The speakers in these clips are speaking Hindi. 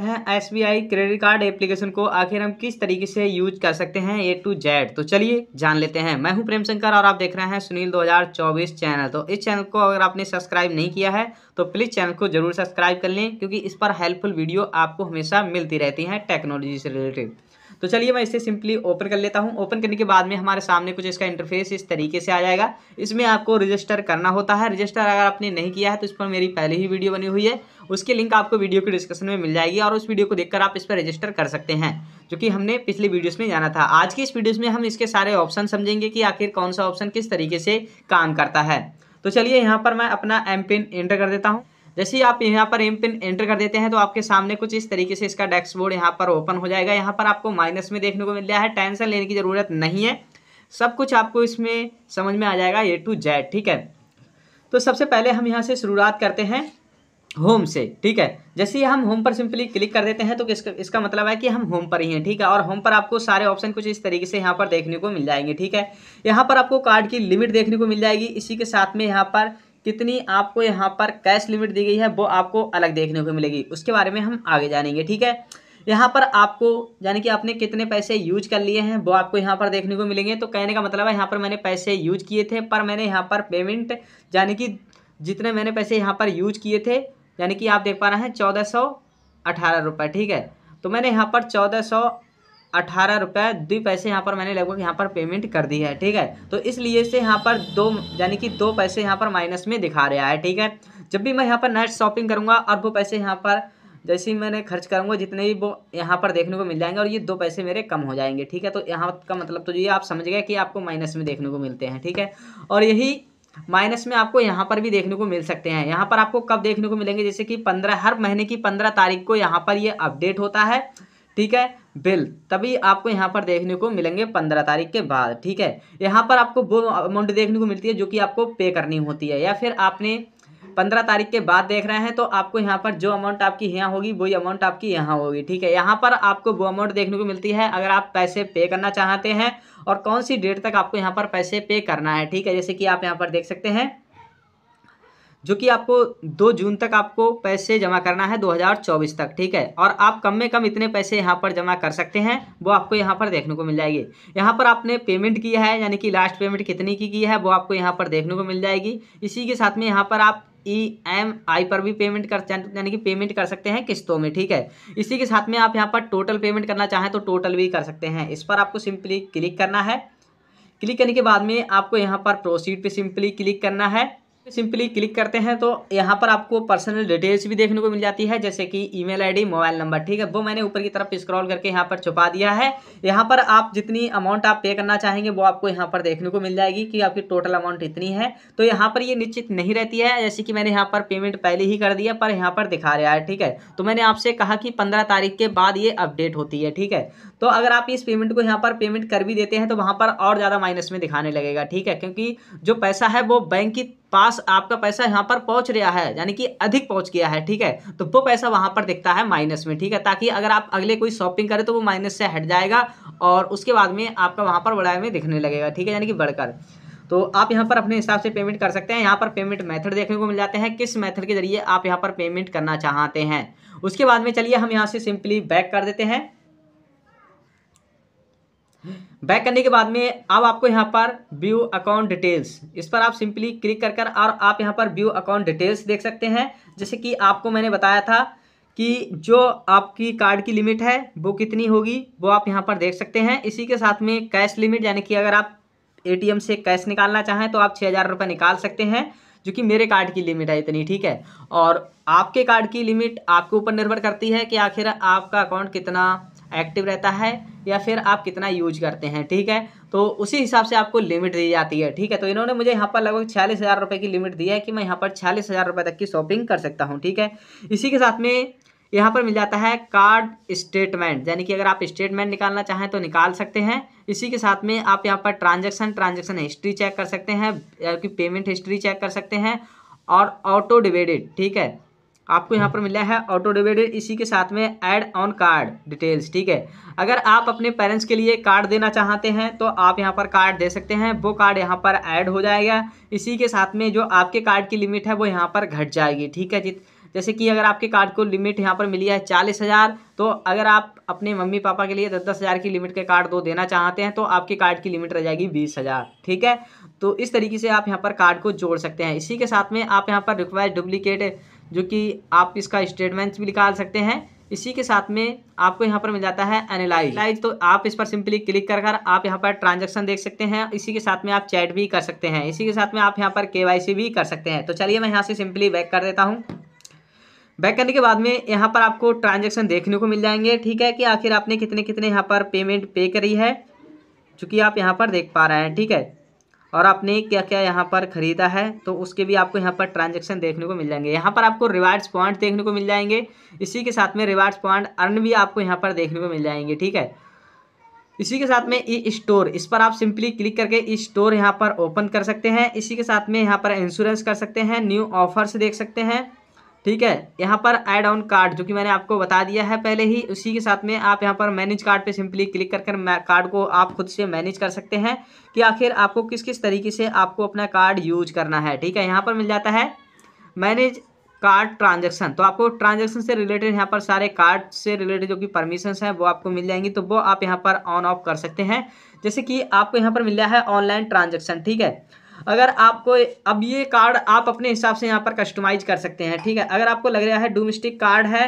हैं एस क्रेडिट कार्ड एप्लीकेशन को आखिर हम किस तरीके से यूज कर सकते हैं ए टू जेड तो चलिए जान लेते हैं मैं हूं प्रेम शंकर और आप देख रहे हैं सुनील 2024 चैनल तो इस चैनल को अगर आपने सब्सक्राइब नहीं किया है तो प्लीज़ चैनल को जरूर सब्सक्राइब कर लें क्योंकि इस पर हेल्पफुल वीडियो आपको हमेशा मिलती रहती हैं टेक्नोलॉजी से रिलेटेड तो चलिए मैं इसे सिंपली ओपन कर लेता हूँ ओपन करने के बाद में हमारे सामने कुछ इसका इंटरफेस इस तरीके से आ जाएगा इसमें आपको रजिस्टर करना होता है रजिस्टर अगर आपने नहीं किया है तो इस पर मेरी पहले ही वीडियो बनी हुई है उसकी लिंक आपको वीडियो के डिस्क्रिप्शन में मिल जाएगी और उस वीडियो को देखकर आप इस पर रजिस्टर कर सकते हैं जो कि हमने पिछले वीडियोस में जाना था आज की इस वीडियोस में हम इसके सारे ऑप्शन समझेंगे कि आखिर कौन सा ऑप्शन किस तरीके से काम करता है तो चलिए यहाँ पर मैं अपना एम पिन एंटर कर देता हूँ जैसे ही आप यहाँ पर एम पिन एंटर कर देते हैं तो आपके सामने कुछ इस तरीके से इसका बोर्ड यहाँ पर ओपन हो जाएगा यहाँ पर आपको माइनस में देखने को मिल रहा है टेंशन लेने की ज़रूरत नहीं है सब कुछ आपको इसमें समझ में आ जाएगा ए टू जेड ठीक है तो सबसे पहले हम यहाँ से शुरुआत करते हैं होम से ठीक है जैसे ही हम होम पर सिंपली क्लिक कर देते हैं तो इसका इसका मतलब है कि हम होम पर ही हैं ठीक है और होम पर आपको सारे ऑप्शन कुछ इस तरीके से यहाँ पर देखने को मिल जाएंगे ठीक है यहाँ पर आपको कार्ड की लिमिट देखने को मिल जाएगी इसी के साथ में यहाँ पर कितनी आपको यहाँ पर कैश लिमिट दी गई है वो आपको अलग देखने को मिलेगी उसके बारे में हम आगे जानेंगे ठीक है यहाँ पर आपको यानी कि आपने कितने पैसे यूज कर लिए हैं वो आपको यहाँ पर देखने को मिलेंगे तो कहने का मतलब है यहाँ पर मैंने पैसे यूज किए थे पर मैंने यहाँ पर पेमेंट यानी कि जितने मैंने पैसे यहाँ पर यूज किए थे यानी कि आप देख पा रहे हैं चौदह सौ अठारह रुपये ठीक है तो मैंने यहाँ पर चौदह सौ अठारह रुपये दो पैसे यहाँ पर मैंने लगभग यहाँ पर पेमेंट कर दी है ठीक है तो इसलिए से यहाँ पर दो यानी कि दो पैसे यहाँ पर माइनस में दिखा रहा है ठीक है जब भी मैं यहाँ पर नेट शॉपिंग करूँगा और वो पैसे यहाँ पर जैसे ही मैंने खर्च करूँगा जितने भी वो यहाँ पर देखने को मिल जाएंगे और ये दो पैसे मेरे कम हो जाएंगे ठीक है तो यहाँ का मतलब तो ये आप समझ गए कि आपको माइनस में देखने को मिलते हैं ठीक है और यही माइनस में आपको यहाँ पर भी देखने को मिल सकते हैं यहाँ पर आपको कब देखने को मिलेंगे जैसे कि पंद्रह हर महीने की पंद्रह तारीख को यहाँ पर ये अपडेट होता है ठीक है बिल तभी आपको यहाँ पर देखने को मिलेंगे पंद्रह तारीख के बाद ठीक है यहाँ पर आपको वो अमाउंट देखने को मिलती है जो कि आपको पे करनी होती है या फिर आपने पंद्रह तारीख के बाद देख रहे हैं तो आपको यहाँ पर जो अमाउंट आपकी यहाँ होगी वही अमाउंट आपकी यहाँ होगी ठीक है यहाँ पर आपको वो अमाउंट देखने को मिलती है अगर आप पैसे पे करना चाहते हैं और कौन सी डेट तक आपको यहाँ पर पैसे पे करना है ठीक है जैसे कि आप यहाँ पर देख सकते हैं जो कि आपको दो जून तक आपको पैसे जमा करना है 2024 तक ठीक है और आप कम में कम इतने पैसे यहाँ पर जमा कर सकते हैं वो आपको यहाँ पर देखने को मिल जाएगी यहाँ पर आपने पेमेंट किया है यानी कि लास्ट पेमेंट कितनी की की है वो आपको यहाँ पर देखने को मिल जाएगी इसी के साथ में यहाँ पर आप ई एम आई पर भी पेमेंट कर यानी कि पेमेंट कर सकते हैं किस्तों में ठीक है इसी के साथ में आप यहाँ पर टोटल पेमेंट करना चाहें तो टोटल भी कर सकते हैं इस पर आपको सिंपली क्लिक करना है क्लिक करने के बाद में आपको यहाँ पर प्रोसीड पे सिंपली क्लिक करना है सिंपली क्लिक करते हैं तो यहाँ पर आपको पर्सनल डिटेल्स भी देखने को मिल जाती है जैसे कि ईमेल आईडी मोबाइल नंबर ठीक है वो मैंने ऊपर की तरफ स्क्रॉल करके यहाँ पर छुपा दिया है यहाँ पर आप जितनी अमाउंट आप पे करना चाहेंगे वो आपको यहाँ पर देखने को मिल जाएगी कि आपकी टोटल अमाउंट इतनी है तो यहाँ पर ये निश्चित नहीं रहती है जैसे कि मैंने यहाँ पर पेमेंट पहले ही कर दिया पर यहाँ पर दिखा रहा है ठीक है तो मैंने आपसे कहा कि पंद्रह तारीख के बाद ये अपडेट होती है ठीक है तो अगर आप इस पेमेंट को यहाँ पर पेमेंट कर भी देते हैं तो वहाँ पर और ज़्यादा माइनस में दिखाने लगेगा ठीक है क्योंकि जो पैसा है वो बैंक की पास आपका पैसा यहाँ पर पहुँच रहा है यानी कि अधिक पहुँच गया है ठीक है तो वो पैसा वहाँ पर दिखता है माइनस में ठीक है ताकि अगर आप अगले कोई शॉपिंग करें तो वो माइनस से हट जाएगा और उसके बाद में आपका वहाँ पर बढ़ाए में दिखने लगेगा ठीक है यानी कि बढ़कर तो आप यहाँ पर अपने हिसाब से पेमेंट कर सकते हैं यहाँ पर पेमेंट मेथड देखने को मिल जाते हैं किस मेथड के जरिए आप यहाँ पर पेमेंट करना चाहते हैं उसके बाद में चलिए हम यहाँ से सिंपली बैक कर देते हैं बैक करने के बाद में अब आपको यहाँ पर व्यू अकाउंट डिटेल्स इस पर आप सिंपली क्लिक कर कर और आप यहाँ पर व्यू अकाउंट डिटेल्स देख सकते हैं जैसे कि आपको मैंने बताया था कि जो आपकी कार्ड की लिमिट है वो कितनी होगी वो आप यहाँ पर देख सकते हैं इसी के साथ में कैश लिमिट यानी कि अगर आप ए से कैश निकालना चाहें तो आप छः हज़ार रुपये निकाल सकते हैं जो कि मेरे कार्ड की लिमिट है इतनी ठीक है और आपके कार्ड की लिमिट आपके ऊपर निर्भर करती है कि आखिर आपका अकाउंट कितना एक्टिव रहता है या फिर आप कितना यूज करते हैं ठीक है तो उसी हिसाब से आपको लिमिट दी जाती है ठीक है तो इन्होंने मुझे यहाँ पर लगभग छियालीस हज़ार रुपये की लिमिट दी है कि मैं यहाँ पर छियालीस हज़ार रुपये तक की शॉपिंग कर सकता हूँ ठीक है इसी के साथ में यहाँ पर मिल जाता है कार्ड स्टेटमेंट यानी कि अगर आप स्टेटमेंट निकालना चाहें तो निकाल सकते हैं इसी के साथ में आप यहाँ per transaction transaction history check कर सकते हैं कि पेमेंट हिस्ट्री चेक कर सकते हैं और ऑटो डिबेडिड ठीक है आपको यहाँ हम्म। पर मिला है ऑटो डेबिट इसी के साथ में ऐड ऑन कार्ड डिटेल्स ठीक है अगर आप अपने पेरेंट्स के लिए कार्ड देना चाहते हैं तो आप यहाँ पर कार्ड दे सकते हैं वो कार्ड यहाँ पर ऐड हो जाएगा इसी के साथ में जो आपके कार्ड की लिमिट है वो यहाँ पर घट जाएगी ठीक है जित जैसे कि अगर आपके कार्ड को लिमिट यहाँ पर मिली है चालीस हज़ार तो अगर आप अपने मम्मी पापा के लिए दस दस हज़ार की लिमिट के कार्ड दो देना चाहते हैं तो आपके कार्ड की लिमिट रह जाएगी बीस हज़ार ठीक है तो इस तरीके से आप यहाँ पर कार्ड को जोड़ सकते हैं इसी के साथ में आप यहाँ पर रिक्वायर्ड डुप्लीकेट जो कि आप इसका स्टेटमेंट भी निकाल सकते हैं इसी के साथ में आपको यहाँ पर मिल जाता है एनालाइज लाइज तो आप इस पर सिंपली क्लिक कर कर आप यहाँ पर ट्रांजैक्शन देख सकते हैं इसी के साथ में आप चैट भी कर सकते हैं इसी के साथ में आप यहाँ पर केवाईसी भी कर सकते हैं तो चलिए मैं यहाँ से सिंपली बैक कर देता हूँ बैक करने के बाद में यहाँ पर आपको ट्रांजेक्शन देखने को मिल जाएंगे ठीक है कि आखिर आपने कितने कितने यहाँ पर पेमेंट पे करी है चूँकि आप यहाँ पर देख पा रहे हैं ठीक है और आपने क्या क्या यहाँ पर ख़रीदा है तो उसके भी आपको यहाँ पर ट्रांजेक्शन देखने को मिल जाएंगे यहाँ पर आपको रिवार्ड्स पॉइंट देखने को मिल जाएंगे इसी के साथ में रिवार्ड्स पॉइंट अर्न भी आपको यहाँ पर देखने को मिल जाएंगे ठीक है इसी के साथ में ई स्टोर इस पर आप सिंपली क्लिक करके ई स्टोर यहाँ पर ओपन कर सकते हैं इसी के साथ में यहाँ पर इंश्योरेंस कर सकते हैं न्यू ऑफर्स देख सकते हैं ठीक है यहाँ पर एड ऑन कार्ड जो कि मैंने आपको बता दिया है पहले ही उसी के साथ में आप यहाँ पर मैनेज कार्ड पे सिंपली क्लिक कर कर कार्ड को आप खुद से मैनेज कर सकते हैं कि आखिर आपको किस किस तरीके से आपको अपना कार्ड यूज करना है ठीक है यहाँ पर मिल जाता है मैनेज कार्ड ट्रांजेक्शन तो आपको ट्रांजेक्शन से रिलेटेड यहाँ पर सारे कार्ड से रिलेटेड जो कि परमिशन हैं वो आपको मिल जाएंगी तो वो आप यहाँ पर ऑन ऑफ कर सकते हैं जैसे कि आपको यहाँ पर मिल रहा है ऑनलाइन ट्रांजेक्शन ठीक है अगर आपको अब ये कार्ड आप अपने हिसाब से यहाँ पर कस्टमाइज कर सकते हैं ठीक है अगर आपको लग रहा है डोमेस्टिक कार्ड है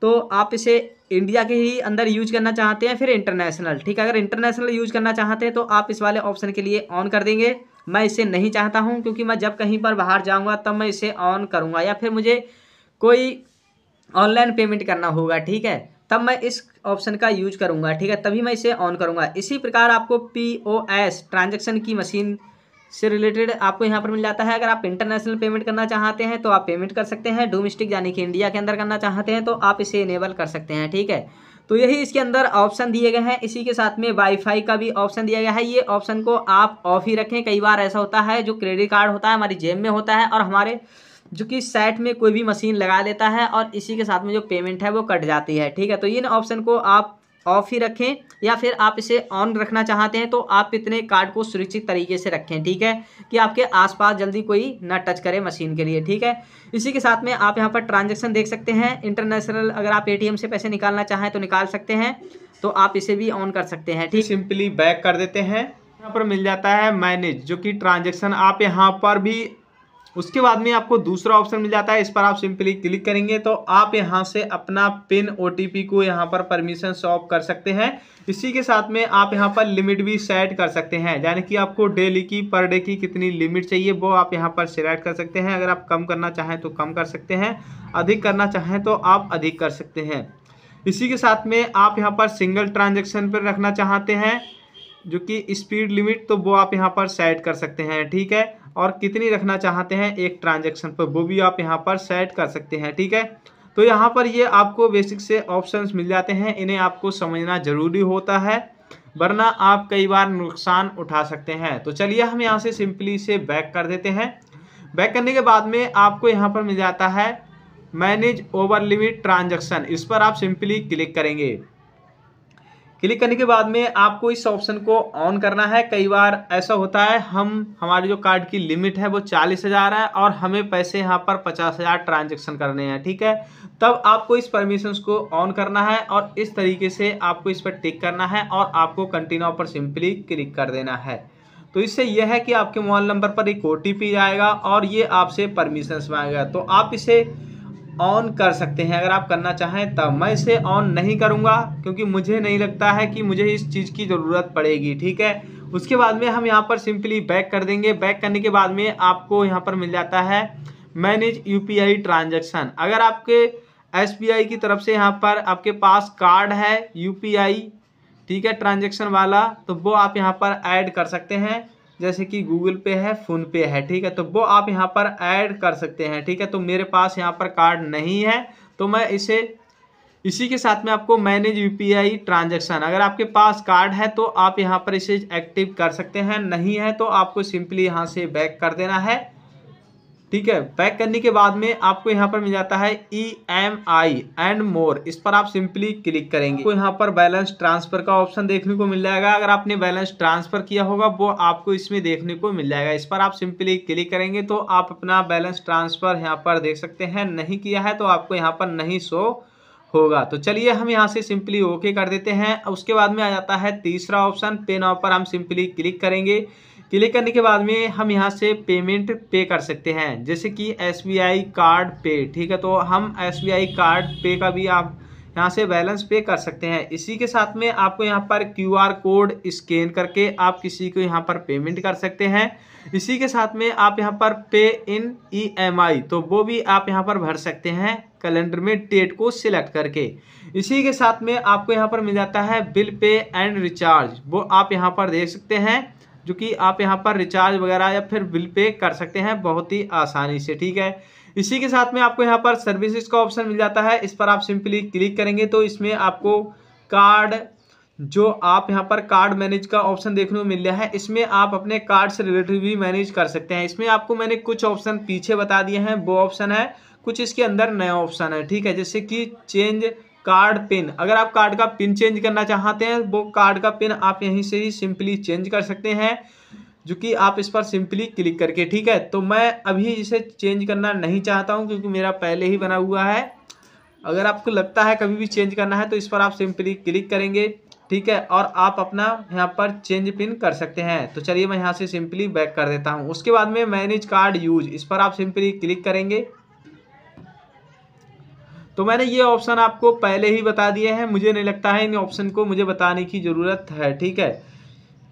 तो आप इसे इंडिया के ही अंदर यूज करना चाहते हैं फिर इंटरनेशनल ठीक है अगर इंटरनेशनल यूज करना चाहते हैं तो आप इस वाले ऑप्शन के लिए ऑन कर देंगे मैं इसे नहीं चाहता हूँ क्योंकि मैं जब कहीं पर बाहर जाऊँगा तब मैं इसे ऑन करूँगा या फिर मुझे कोई ऑनलाइन पेमेंट करना होगा ठीक है तब मैं इस ऑप्शन का यूज करूँगा ठीक है तभी मैं इसे ऑन करूँगा इसी प्रकार आपको पी ओ एस ट्रांजेक्शन की मशीन से रिलेटेड आपको यहाँ पर मिल जाता है अगर आप इंटरनेशनल पेमेंट करना चाहते हैं तो आप पेमेंट कर सकते हैं डोमेस्टिक यानी कि इंडिया के अंदर करना चाहते हैं तो आप इसे इनेबल कर सकते हैं ठीक है तो यही इसके अंदर ऑप्शन दिए गए हैं इसी के साथ में वाईफाई का भी ऑप्शन दिया गया है ये ऑप्शन को आप ऑफ ही रखें कई बार ऐसा होता है जो क्रेडिट कार्ड होता है हमारी जेब में होता है और हमारे जो कि सेट में कोई भी मशीन लगा देता है और इसी के साथ में जो पेमेंट है वो कट जाती है ठीक है तो इन ऑप्शन को आप ऑफ ही रखें या फिर आप इसे ऑन रखना चाहते हैं तो आप इतने कार्ड को सुरक्षित तरीके से रखें ठीक है कि आपके आसपास जल्दी कोई ना टच करे मशीन के लिए ठीक है इसी के साथ में आप यहाँ पर ट्रांजेक्शन देख सकते हैं इंटरनेशनल अगर आप एटीएम से पैसे निकालना चाहें तो निकाल सकते हैं तो आप इसे भी ऑन कर सकते हैं ठीक सिंपली बैक कर देते हैं यहाँ पर मिल जाता है मैनेज जो कि ट्रांजेक्शन आप यहाँ पर भी उसके बाद में आपको दूसरा ऑप्शन मिल जाता है इस पर आप सिंपली क्लिक करेंगे तो आप यहाँ से अपना पिन ओ को यहाँ पर परमिशन ऑफ कर सकते हैं इसी के साथ में आप यहाँ पर लिमिट भी सेट कर सकते हैं यानी कि आपको डेली की पर डे की कितनी लिमिट चाहिए वो आप यहाँ पर सिलेक्ट कर सकते हैं अगर आप कम करना चाहें तो कम कर सकते हैं अधिक करना चाहें तो आप अधिक कर सकते हैं इसी के साथ में आप यहाँ पर सिंगल ट्रांजेक्शन पर रखना चाहते हैं जो कि स्पीड लिमिट तो वो आप यहाँ पर सेट कर सकते हैं ठीक है और कितनी रखना चाहते हैं एक ट्रांजेक्शन पर वो भी आप यहाँ पर सेट कर सकते हैं ठीक है तो यहाँ पर ये आपको बेसिक से ऑप्शन मिल जाते हैं इन्हें आपको समझना ज़रूरी होता है वरना आप कई बार नुकसान उठा सकते हैं तो चलिए हम यहाँ से सिंपली से बैक कर देते हैं बैक करने के बाद में आपको यहाँ पर मिल जाता है मैनेज ओवर लिमिट ट्रांजेक्शन इस पर आप सिंपली क्लिक करेंगे क्लिक करने के बाद में आपको इस ऑप्शन को ऑन करना है कई बार ऐसा होता है हम हमारे जो कार्ड की लिमिट है वो चालीस हज़ार है और हमें पैसे यहाँ पर पचास हज़ार ट्रांजेक्शन करने हैं ठीक है तब आपको इस परमिशंस को ऑन करना है और इस तरीके से आपको इस पर टिक करना है और आपको कंटिन्यू पर सिंपली क्लिक कर देना है तो इससे यह है कि आपके मोबाइल नंबर पर एक ओ जाएगा और ये आपसे परमिशंस मांगेगा तो आप इसे ऑन कर सकते हैं अगर आप करना चाहें तब मैं इसे ऑन नहीं करूँगा क्योंकि मुझे नहीं लगता है कि मुझे इस चीज़ की ज़रूरत पड़ेगी ठीक है उसके बाद में हम यहाँ पर सिंपली बैक कर देंगे बैक करने के बाद में आपको यहाँ पर मिल जाता है manage U P I transaction अगर आपके एस बी आई की तरफ से यहाँ पर आपके पास कार्ड है यू पी आई ठीक है ट्रांजेक्शन वाला तो वो आप यहाँ पर ऐड कर सकते हैं जैसे कि गूगल पे है फ़ोन पे है ठीक है तो वो आप यहाँ पर ऐड कर सकते हैं ठीक है तो मेरे पास यहाँ पर कार्ड नहीं है तो मैं इसे इसी के साथ में आपको मैनेज यूपीआई ट्रांजैक्शन अगर आपके पास कार्ड है तो आप यहाँ पर इसे एक्टिव कर सकते हैं नहीं है तो आपको सिंपली यहाँ से बैक कर देना है ठीक है पैक करने के बाद में आपको यहाँ पर मिल जाता है E M I and more इस पर आप सिंपली क्लिक करेंगे आपको यहाँ पर बैलेंस ट्रांसफर का ऑप्शन देखने को मिल जाएगा अगर आपने बैलेंस ट्रांसफर किया होगा वो आपको इसमें देखने को मिल जाएगा इस पर आप सिंपली क्लिक करेंगे तो आप अपना बैलेंस ट्रांसफर यहाँ पर देख सकते हैं नहीं किया है तो आपको यहाँ पर नहीं शो होगा तो चलिए हम यहाँ से सिंपली ओके कर देते हैं उसके बाद में आ जाता है तीसरा ऑप्शन पे नाव पर हम सिंपली क्लिक करेंगे क्लिक करने के बाद में हम यहाँ से पेमेंट पे कर सकते हैं जैसे कि एस कार्ड पे ठीक है तो हम एस कार्ड पे का भी आप यहाँ से बैलेंस पे कर सकते हैं इसी के साथ में आपको यहाँ पर क्यू आर कोड स्कैन करके आप किसी को यहाँ पर पेमेंट कर सकते हैं इसी के साथ में आप यहाँ पर पे इन ई एम आई तो वो भी आप यहाँ पर भर सकते हैं कैलेंडर में डेट को सिलेक्ट करके इसी के साथ में आपको यहाँ पर मिल जाता है बिल पे एंड रिचार्ज वो आप यहाँ पर देख सकते हैं जो कि आप यहाँ पर रिचार्ज वगैरह या फिर बिल पे कर सकते हैं बहुत ही आसानी से ठीक है इसी के साथ में आपको यहाँ पर सर्विसेज का ऑप्शन मिल जाता है इस पर आप सिंपली क्लिक करेंगे तो इसमें आपको कार्ड जो आप यहाँ पर कार्ड मैनेज का ऑप्शन देखने को मिल रहा है इसमें आप अपने कार्ड से रिलेटेड भी मैनेज कर सकते हैं इसमें आपको मैंने कुछ ऑप्शन पीछे बता दिए हैं वो ऑप्शन है कुछ इसके अंदर नया ऑप्शन है ठीक है जैसे कि चेंज कार्ड पिन अगर आप कार्ड का पिन चेंज करना चाहते हैं वो कार्ड का पिन आप यहीं से ही सिंपली चेंज कर सकते हैं जो कि आप इस पर सिंपली क्लिक करके ठीक है तो मैं अभी इसे चेंज करना नहीं चाहता हूं क्योंकि मेरा पहले ही बना हुआ है अगर आपको लगता है कभी भी चेंज करना है तो इस पर आप सिंपली क्लिक करेंगे ठीक है और आप अपना यहाँ पर चेंज पिन कर सकते हैं तो चलिए मैं यहाँ से सिंपली बैक कर देता हूँ उसके बाद में मैनेज कार्ड यूज इस पर आप सिंपली क्लिक करेंगे तो मैंने ये ऑप्शन आपको पहले ही बता दिए हैं मुझे नहीं लगता है इन ऑप्शन को मुझे बताने की ज़रूरत है ठीक है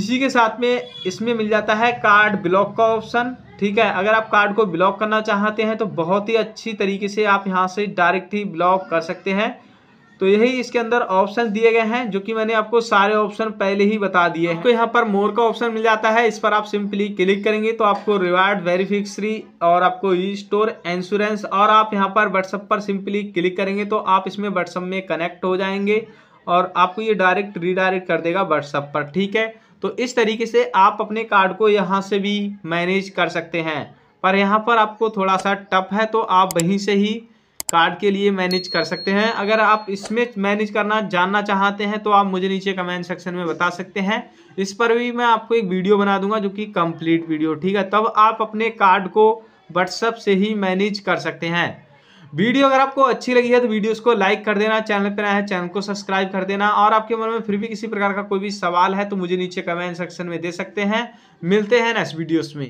इसी के साथ में इसमें मिल जाता है कार्ड ब्लॉक का ऑप्शन ठीक है अगर आप कार्ड को ब्लॉक करना चाहते हैं तो बहुत ही अच्छी तरीके से आप यहाँ से डायरेक्ट ही ब्लॉक कर सकते हैं तो यही इसके अंदर ऑप्शन दिए गए हैं जो कि मैंने आपको सारे ऑप्शन पहले ही बता दिए तो यहाँ पर मोर का ऑप्शन मिल जाता है इस पर आप सिंपली क्लिक करेंगे तो आपको रिवार्ड वेरीफिक्सरी और आपको ई स्टोर इंश्योरेंस और आप यहाँ पर व्हाट्सअप पर सिंपली क्लिक करेंगे तो आप इसमें व्हाट्सअप में कनेक्ट हो जाएंगे और आपको ये डायरेक्ट रीडायरेक्ट कर देगा व्हाट्सअप पर ठीक है तो इस तरीके से आप अपने कार्ड को यहाँ से भी मैनेज कर सकते हैं पर यहाँ पर आपको थोड़ा सा टफ है तो आप वहीं से ही कार्ड के लिए मैनेज कर सकते हैं अगर आप इसमें मैनेज करना जानना चाहते हैं तो आप मुझे नीचे कमेंट सेक्शन में बता सकते हैं इस पर भी मैं आपको एक वीडियो बना दूंगा जो कि कंप्लीट वीडियो ठीक है तब आप अपने कार्ड को व्हाट्सअप से ही मैनेज कर सकते हैं वीडियो अगर आपको अच्छी लगी है तो वीडियोस को लाइक कर देना चैनल पर आया है चैनल को सब्सक्राइब कर देना और आपके मन में फिर भी किसी प्रकार का कोई भी सवाल है तो मुझे नीचे कमेंट सेक्शन में दे सकते हैं मिलते हैं नेक्स्ट वीडियोस में